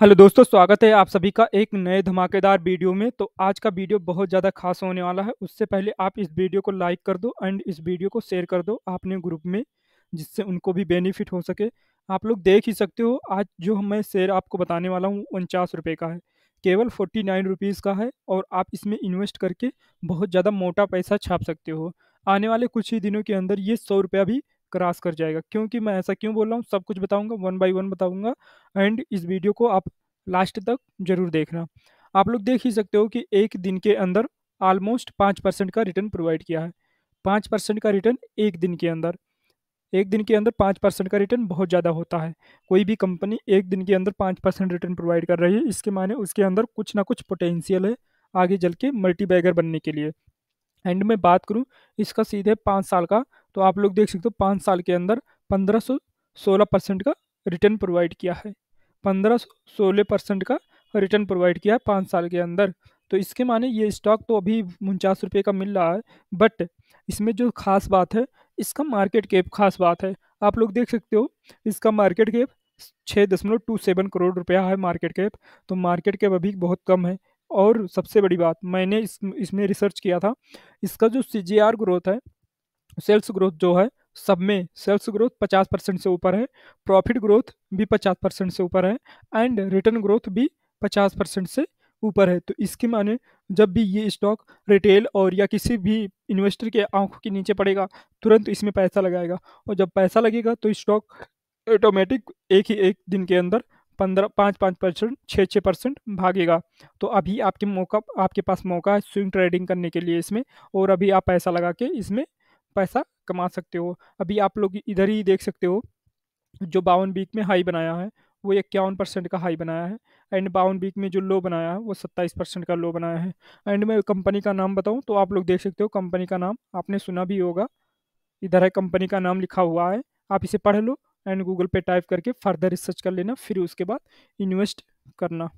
hello दोस्तों स्वागत है आप सभी का एक नए धमाकेदार वीडियो में तो आज का वीडियो बहुत ज़्यादा खास होने वाला है उससे पहले आप इस वीडियो को लाइक कर दो एंड इस वीडियो को शेयर कर दो आपने ग्रुप में जिससे उनको भी बेनिफिट हो सके आप लोग देख ही सकते हो आज जो मैं शेयर आपको बताने वाला हूँ उनचास रुपये का है केवल फोर्टी नाइन रुपीज़ का है और आप इसमें इन्वेस्ट करके बहुत ज़्यादा मोटा पैसा छाप सकते हो आने वाले कुछ ही दिनों के अंदर ये सौ रुपया भी क्रॉस कर जाएगा क्योंकि मैं ऐसा क्यों बोल रहा हूँ सब कुछ बताऊँगा वन बाई वन बताऊँगा एंड इस वीडियो को आप लास्ट तक जरूर देखना आप लोग देख ही सकते हो कि एक दिन के अंदर ऑलमोस्ट पाँच परसेंट का रिटर्न प्रोवाइड किया है पाँच परसेंट का रिटर्न एक दिन के अंदर एक दिन के अंदर पाँच परसेंट का रिटर्न बहुत ज़्यादा होता है कोई भी कंपनी एक दिन के अंदर पाँच परसेंट रिटर्न प्रोवाइड कर रही है इसके माने उसके अंदर कुछ ना कुछ पोटेंशियल है आगे चल के मल्टी बैगर बनने के लिए एंड में बात करूँ इसका सीधे पाँच साल का तो आप लोग देख सकते हो पाँच साल के अंदर पंद्रह सौ सोलह परसेंट का रिटर्न प्रोवाइड किया है पंद्रह सोलह परसेंट का रिटर्न प्रोवाइड किया है पाँच साल के अंदर तो इसके माने ये स्टॉक तो अभी उनचास रुपये का मिल रहा है बट इसमें जो खास बात है इसका मार्केट कैप खास बात है आप लोग देख सकते हो इसका मार्केट कैप छः दशमलव टू सेवन करोड़ रुपया है मार्केट कैप तो मार्केट कैप अभी बहुत कम है और सबसे बड़ी बात मैंने इस इसमें रिसर्च किया था इसका जो सी जी आर ग्रोथ है सेल्स ग्रोथ जो है सब में सेल्स ग्रोथ 50 परसेंट से ऊपर है प्रॉफिट ग्रोथ भी 50 परसेंट से ऊपर है एंड रिटर्न ग्रोथ भी 50 परसेंट से ऊपर है तो इसके माने जब भी ये स्टॉक रिटेल और या किसी भी इन्वेस्टर के आंखों के नीचे पड़ेगा तुरंत इसमें पैसा लगाएगा और जब पैसा लगेगा तो स्टॉक ऑटोमेटिक एक ही एक दिन के अंदर पंद्रह पाँच पाँच परसेंट छः छः परसेंट भागेगा तो अभी आपके मौका आपके पास मौका है स्विंग ट्रेडिंग करने के लिए इसमें और अभी आप पैसा लगा के इसमें पैसा कमा सकते हो अभी आप लोग इधर ही देख सकते हो जो बावन वीक में हाई बनाया है वो इक्यावन परसेंट का हाई बनाया है एंड बावन वीक में जो लो बनाया है वो सत्ताईस परसेंट का लो बनाया है एंड मैं कंपनी का नाम बताऊं तो आप लोग देख सकते हो कंपनी का नाम आपने सुना भी होगा इधर है कंपनी का नाम लिखा हुआ है आप इसे पढ़ लो एंड गूगल पे टाइप करके फर्दर रिसर्च कर लेना फिर उसके बाद इन्वेस्ट करना